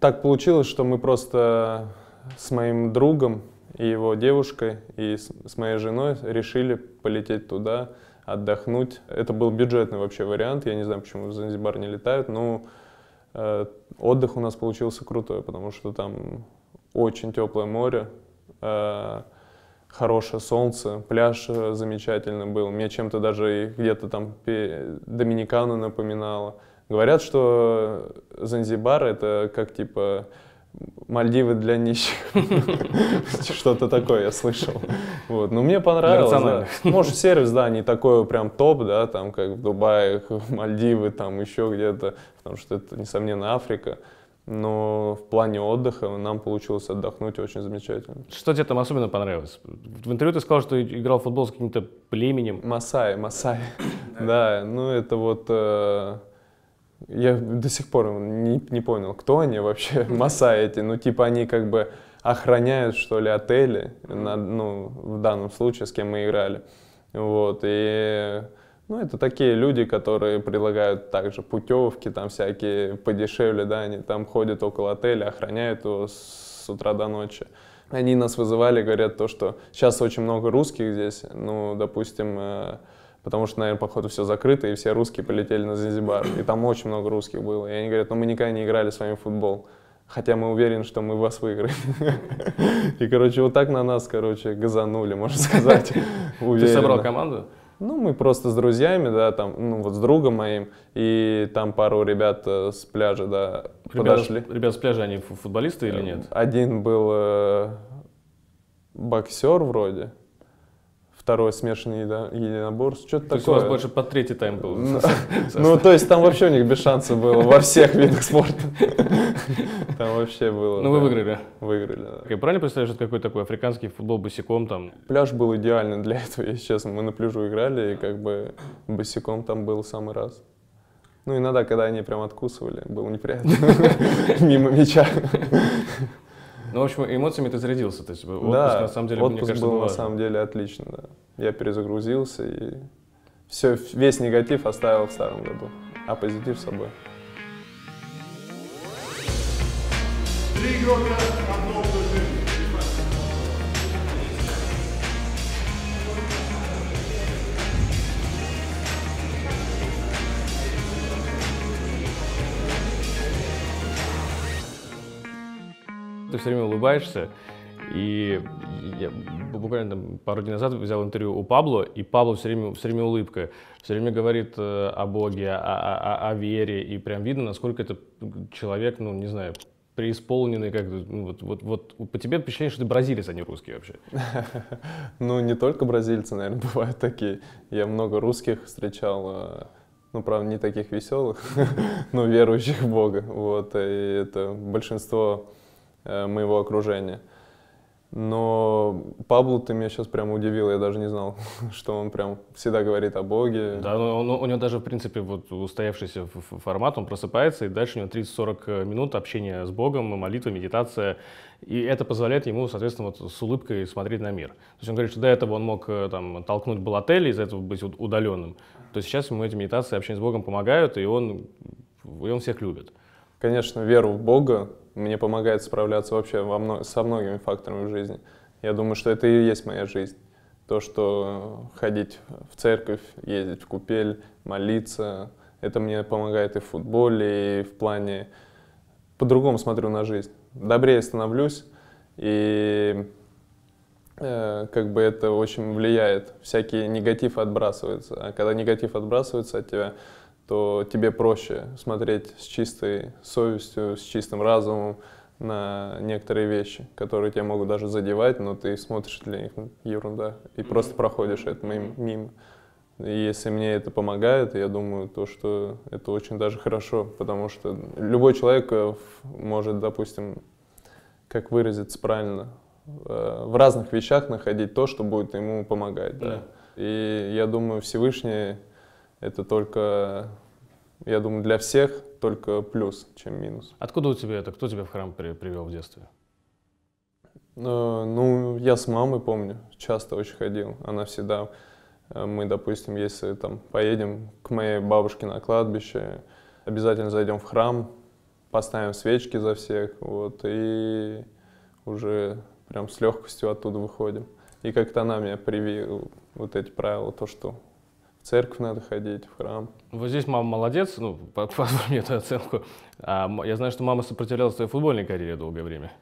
так получилось, что мы просто с моим другом и его девушкой, и с моей женой решили полететь туда, отдохнуть. Это был бюджетный вообще вариант, я не знаю, почему в Занзибар не летают, но э, отдых у нас получился крутой, потому что там очень теплое море, э, хорошее солнце, пляж э, замечательный был. меня чем-то даже где-то там Доминикана напоминало. Говорят, что Занзибар — это как типа Мальдивы для нищих. [LAUGHS] Что-то такое я слышал. Вот. Но ну, мне понравилось. Да. Может, сервис, да, не такой прям топ, да, там как в Дубае, [LAUGHS] Мальдивы, там еще где-то, потому что это, несомненно, Африка но в плане отдыха нам получилось отдохнуть очень замечательно. Что тебе там особенно понравилось? В интервью ты сказал, что играл в футбол с каким-то племенем. Масай, Масай. [LAUGHS] Да, ну это вот... Э, я до сих пор не, не понял, кто они вообще, [LAUGHS] Масай эти. Ну типа они как бы охраняют, что ли, отели, на, ну, в данном случае, с кем мы играли. Вот, и ну, это такие люди, которые предлагают также путевки, там всякие подешевле, да, они там ходят около отеля, охраняют его с утра до ночи. Они нас вызывали, говорят то, что сейчас очень много русских здесь, ну, допустим, э, потому что, наверное, походу все закрыто, и все русские полетели на Занзибар, и там очень много русских было. И они говорят, ну, мы никогда не играли с вами в футбол, хотя мы уверены, что мы вас выиграем. [LAUGHS] И, короче, вот так на нас, короче, газанули, можно сказать, [LAUGHS] Ты собрал команду? Ну, мы просто с друзьями, да, там, ну, вот с другом моим, и там пару ребят э, с пляжа, да, ребята, подошли. Ребята с пляжа, они футболисты или э, нет? Один был э, боксер вроде, второе смешанное едо- единоборство, что-то такое. есть у вас больше по третий тайм был? Ну, ну, то есть там вообще у них без шанса было во всех видах спорта. Там вообще было. Ну, вы выиграли. Выиграли, да. Я правильно представляю, что это какой такой африканский футбол босиком там? Пляж был идеальный для этого, если честно. Мы на пляжу играли, и как бы босиком там был самый раз. Ну, иногда, когда они прям откусывали, было неприятно. [LAUGHS] Мимо мяча. Ну, в общем, эмоциями ты зарядился. То есть отпуск, да, на самом деле, отпуск мне кажется, был, на самом деле отлично, да. Я перезагрузился и все, весь негатив оставил в старом году, а позитив с собой. Три игрока, одно Ты все время улыбаешься. И я буквально там, пару дней назад взял интервью у Пабло, и Пабло все время, все время улыбка, все время говорит э, о Боге, о, о, о, о вере, и прям видно, насколько это человек, ну, не знаю, преисполненный, как ну, вот, вот, вот по тебе впечатление, что ты бразилец, а не русский вообще. [LAUGHS] Ну, не только бразильцы, наверное, [LAUGHS] бывают такие. Я много русских встречал, э, ну, правда, не таких веселых, [LAUGHS] но верующих в Бога. Вот, и это большинство Э, моего окружения. Но Пабло, ты меня сейчас прям удивил, я даже не знал, [LAUGHS] что он прям всегда говорит о Боге. Да, но он, у него даже, в принципе, вот устоявшийся формат, он просыпается, и дальше у него 30-40 э, минут общения с Богом, молитва, медитация, и это позволяет ему, соответственно, вот с улыбкой смотреть на мир. То есть он говорит, что до этого он мог э, там толкнуть был из-за этого быть удаленным, то есть сейчас ему эти медитации, общение с Богом помогают, и он, и он всех любит. Конечно, веру в Бога мне помогает справляться вообще во мно... со многими факторами в жизни. Я думаю, что это и есть моя жизнь. То, что ходить в церковь, ездить в купель, молиться, это мне помогает и в футболе, и в плане... По-другому смотрю на жизнь. Добрее становлюсь, и э, как бы это очень влияет. Всякий негатив отбрасывается. А когда негатив отбрасывается от тебя, то тебе проще смотреть с чистой совестью, с чистым разумом на некоторые вещи, которые тебя могут даже задевать, но ты смотришь для них ерунда и просто проходишь это мимо. И если мне это помогает, я думаю, то, что это очень даже хорошо, потому что любой человек э, может, допустим, как выразиться правильно, э, в разных вещах находить то, что будет ему помогать. Да. Да. И я думаю, Всевышний это только, я думаю, для всех только плюс, чем минус. Откуда у тебя это? Кто тебя в храм при, привел в детстве? Э, ну, я с мамой помню, часто очень ходил. Она всегда, э, мы, допустим, если там поедем к моей бабушке на кладбище, обязательно зайдем в храм, поставим свечки за всех, вот, и уже прям с легкостью оттуда выходим. И как-то она меня привила вот эти правила, то, что церковь надо ходить, в храм. Вот здесь мама молодец, ну, [LAUGHS] позволь мне эту оценку. А, я знаю, что мама сопротивлялась своей футбольной карьере долгое время.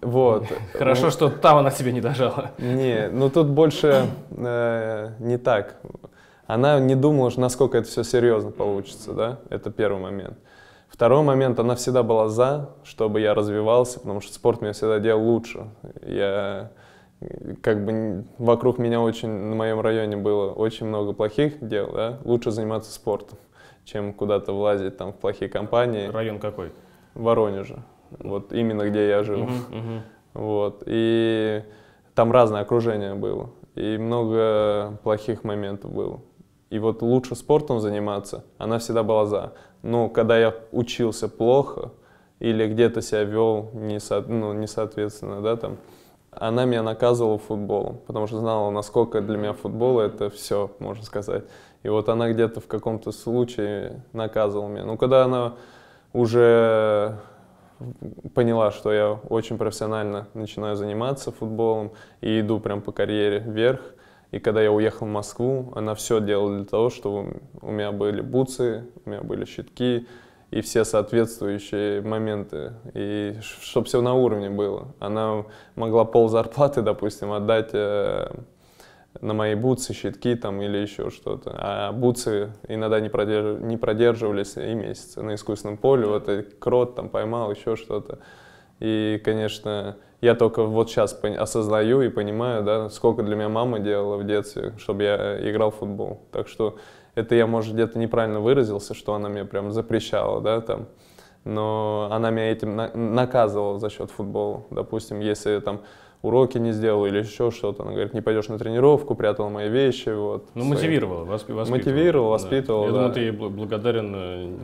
Вот. [LAUGHS] Хорошо, что там она себе не дожала. Не, ну тут больше э, не так. Она не думала, насколько это все серьезно получится, да? Это первый момент. Второй момент, она всегда была за, чтобы я развивался, потому что спорт меня всегда делал лучше. Я как бы вокруг меня очень, на моем районе было очень много плохих дел, да, лучше заниматься спортом, чем куда-то влазить там в плохие компании. Район какой? Воронежа, вот именно где я жил. Uh-huh, uh-huh. Вот, и там разное окружение было, и много плохих моментов было. И вот лучше спортом заниматься, она всегда была за. Но когда я учился плохо или где-то себя вел несо- ну, несоответственно, да, там, она меня наказывала футболом, потому что знала, насколько для меня футбол это все, можно сказать. И вот она где-то в каком-то случае наказывала меня. Но ну, когда она уже поняла, что я очень профессионально начинаю заниматься футболом и иду прям по карьере вверх, и когда я уехал в Москву, она все делала для того, чтобы у меня были бутсы, у меня были щитки, и все соответствующие моменты, и чтобы все на уровне было. Она могла пол зарплаты, допустим, отдать э, на мои бутсы, щитки там или еще что-то. А бутсы иногда не, продерж... не продерживались и месяц на искусственном поле. Вот и крот там поймал, еще что-то. И, конечно, я только вот сейчас осознаю и понимаю, да, сколько для меня мама делала в детстве, чтобы я э, играл в футбол. Так что это я, может, где-то неправильно выразился, что она мне прям запрещала, да, там. Но она меня этим на наказывала за счет футбола. Допустим, если там уроки не сделал или еще что-то. Она говорит, не пойдешь на тренировку, прятала мои вещи. Вот, ну, свои... мотивировала, воспитывала. Мотивировала, воспитывала, да. Я да. думаю, ты ей благодарен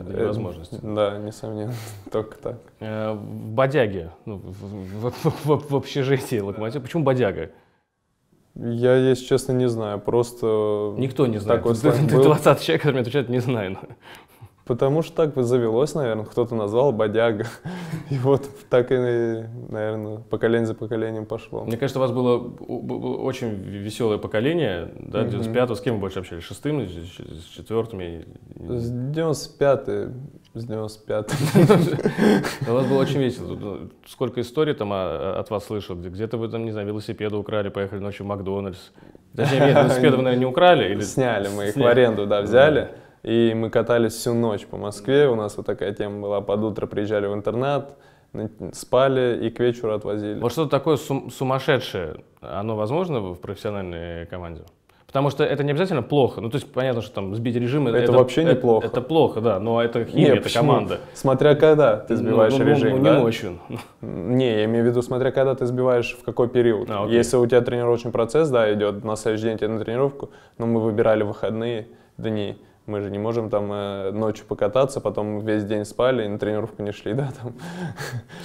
для э, э, возможности. Да, несомненно, [LAUGHS] только так. Э, в бодяге, ну, в общежитии локомотива, почему бодяга? Я, если честно, не знаю. Просто... Никто не знает. Такой ты, ты 20 человек, который мне отвечает, не знаю. Потому что так завелось, наверное, кто-то назвал бодяга. И вот так и, наверное, поколение за поколением пошло. Мне кажется, у вас было очень веселое поколение, да, 95 mm с кем вы больше общались? Шестым, с четвертым? С 95 -е. С 95 [LAUGHS] У вас было очень весело. Ну, сколько историй там а, а, от вас слышал. Где-то вы там, не знаю, велосипеды украли, поехали ночью в Макдональдс. Точнее, велосипеды, наверное, не украли. Или... Сняли мы их в аренду, да, взяли. И мы катались всю ночь по Москве. У нас вот такая тема была. Под утро приезжали в интернат, спали и к вечеру отвозили. Вот что-то такое сум- сумасшедшее, оно возможно в профессиональной команде? Потому что это не обязательно плохо. Ну, то есть понятно, что там сбить режим это, это вообще это, неплохо. Это, это плохо, да, но это химия, Нет, это команда. Смотря когда ты ну, сбиваешь ну, ну, режим. Ну, ну да? не Не, я имею в виду, смотря когда ты сбиваешь, в какой период. А, окей. Если у тебя тренировочный процесс, да, идет на следующий день тебе на тренировку, но мы выбирали выходные дни. Мы же не можем там э, ночью покататься, потом весь день спали и на тренировку не шли, [LAUGHS] да, там.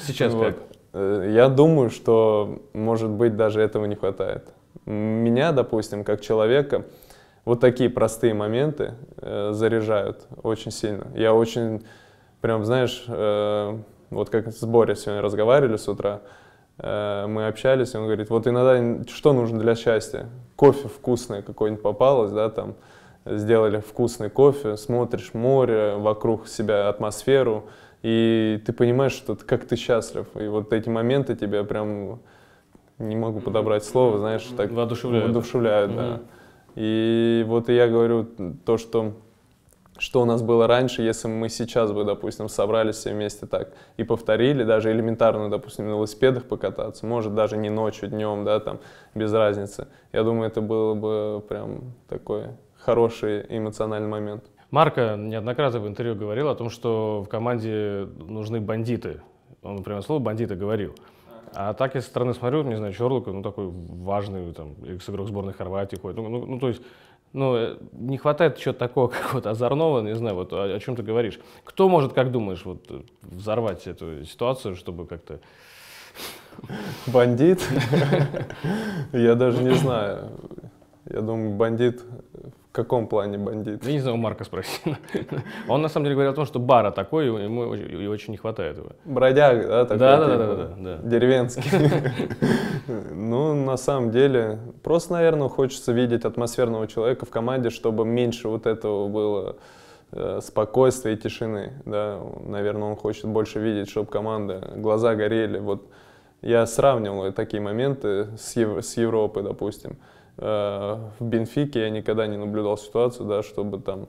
Сейчас вот. как? Э, я думаю, что, может быть, даже этого не хватает меня, допустим, как человека, вот такие простые моменты э, заряжают очень сильно. Я очень, прям, знаешь, э, вот как с Боря сегодня разговаривали с утра, э, мы общались, и он говорит, вот иногда что нужно для счастья? Кофе вкусное какое-нибудь попалось, да, там, сделали вкусный кофе, смотришь море, вокруг себя атмосферу, и ты понимаешь, что ты, как ты счастлив. И вот эти моменты тебя прям не могу подобрать слово, знаешь, так воодушевляют, воодушевляют угу. да. И вот я говорю то, что что у нас было раньше, если мы сейчас бы, допустим, собрались все вместе так и повторили, даже элементарно, допустим, на велосипедах покататься, может, даже не ночью, днем, да, там, без разницы. Я думаю, это было бы прям такой хороший эмоциональный момент. Марко неоднократно в интервью говорил о том, что в команде нужны бандиты. Он прямо слово «бандиты» говорил. А так, если со стороны смотрю, не знаю, Чорлука, ну, такой важный, там, игрок сборной Хорватии ходит. Ну, ну, ну то есть, ну, э, не хватает чего-то такого [LAUGHS] как вот озорного, не знаю, вот о, о чем ты говоришь. Кто может, как думаешь, вот э, взорвать эту ситуацию, чтобы как-то... [LAUGHS] Бандит? [LAUGHS] Я даже не знаю. Я думаю, бандит в каком плане бандит? Я не знаю, у Марка спроси. Он на самом деле говорил о том, что бара такой, ему и очень не хватает его. Бродяга, да, такой? Да, типа, да, да, да, да. Деревенский. Ну, на самом деле, просто, наверное, хочется видеть атмосферного человека в команде, чтобы меньше вот этого было э, спокойствия и тишины, да, наверное, он хочет больше видеть, чтобы команда, глаза горели, вот я сравнивал такие моменты с, Ев- с Европой, допустим, Э, в Бенфике я никогда не наблюдал ситуацию, да, чтобы там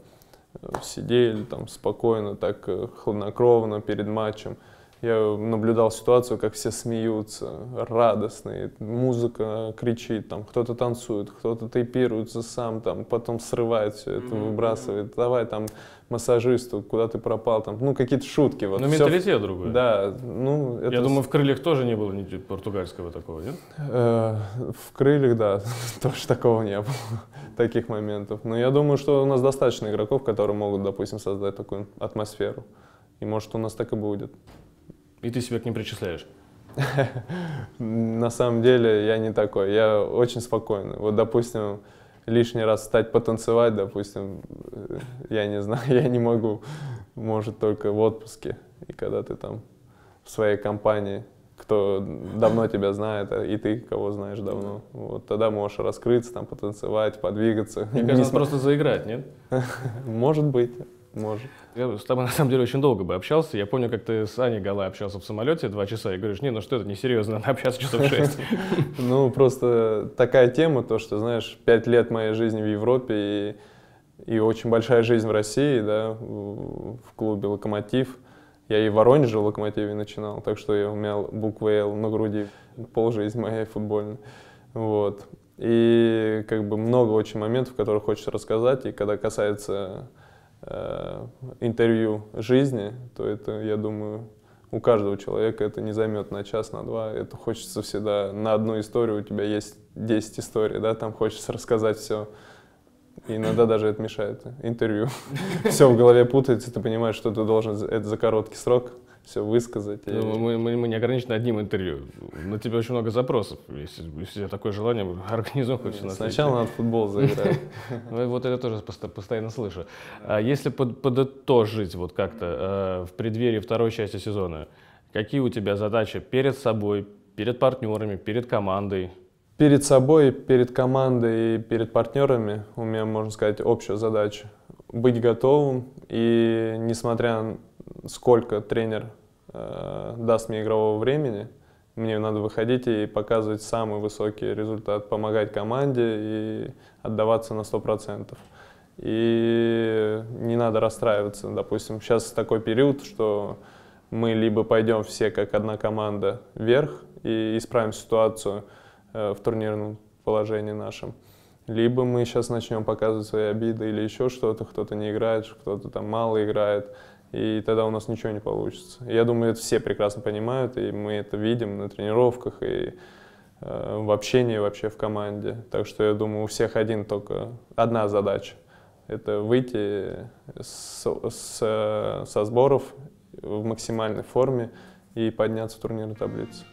э, сидели там спокойно, так э, хладнокровно перед матчем я наблюдал ситуацию, как все смеются, радостные, музыка кричит, там кто-то танцует, кто-то тейпируется сам, там потом срывает все это, выбрасывает, давай там массажисту, куда ты пропал, там, ну какие-то шутки. Вот, Ну, менталитет другой. Да, ну это... Я думаю, в крыльях тоже не было ничего португальского такого, нет? Э, в крыльях, да, [LAUGHS] тоже такого не было, [LAUGHS] таких моментов. Но я думаю, что у нас достаточно игроков, которые могут, допустим, создать такую атмосферу. И может у нас так и будет и ты себя к ним причисляешь? [LAUGHS] На самом деле я не такой, я очень спокойный. Вот, допустим, лишний раз стать потанцевать, допустим, э, я не знаю, [LAUGHS] я не могу, может, только в отпуске, и когда ты там в своей компании, кто давно тебя знает, а и ты кого знаешь давно. Вот тогда можешь раскрыться, там потанцевать, подвигаться. Мне [LAUGHS] кажется, просто заиграть, нет? Может быть. Может. Я с тобой, на самом деле, очень долго бы общался. Я помню, как ты с Аней Галай общался в самолете два часа и говоришь, не, ну что это, несерьезно, надо общаться часов [LAUGHS] шесть. Ну, просто такая тема, то, что, знаешь, пять лет моей жизни в Европе и очень большая жизнь в России, да, в клубе «Локомотив». Я и в Воронеже в «Локомотиве» начинал, так что я у меня буква «Л» на груди, полжизни моей футбольной. Вот. И как бы много очень моментов, которые хочется рассказать, и когда касается Э, интервью жизни, то это, я думаю, у каждого человека это не займет на час, на два. Это хочется всегда на одну историю, у тебя есть 10 историй, да, там хочется рассказать все. И иногда даже это мешает интервью. [LAUGHS] Все в голове путается, ты понимаешь, что ты должен это за короткий срок все высказать. Ну, мы, мы, мы не ограничены одним интервью. На тебя очень много запросов. Если, если у тебя такое желание, организуем хоть все Сначала надо футбол заиграть. [LAUGHS] Ну, вот это тоже постоянно слышу. А если подытожить вот как-то э, в преддверии второй части сезона, какие у тебя задачи перед собой, перед партнерами, перед командой? Перед собой, перед командой и перед партнерами у меня, можно сказать, общая задача. Быть готовым и, несмотря сколько тренер э, даст мне игрового времени. Мне надо выходить и показывать самый высокий результат, помогать команде и отдаваться на 100%. И не надо расстраиваться. Допустим, сейчас такой период, что мы либо пойдем все как одна команда вверх и исправим ситуацию э, в турнирном положении нашем, либо мы сейчас начнем показывать свои обиды или еще что-то, кто-то не играет, кто-то там мало играет и тогда у нас ничего не получится. Я думаю, это все прекрасно понимают, и мы это видим на тренировках, и э, в общении вообще в команде. Так что я думаю, у всех один только, одна задача. Это выйти с, с, э, со сборов в максимальной форме и подняться в турнирной таблице.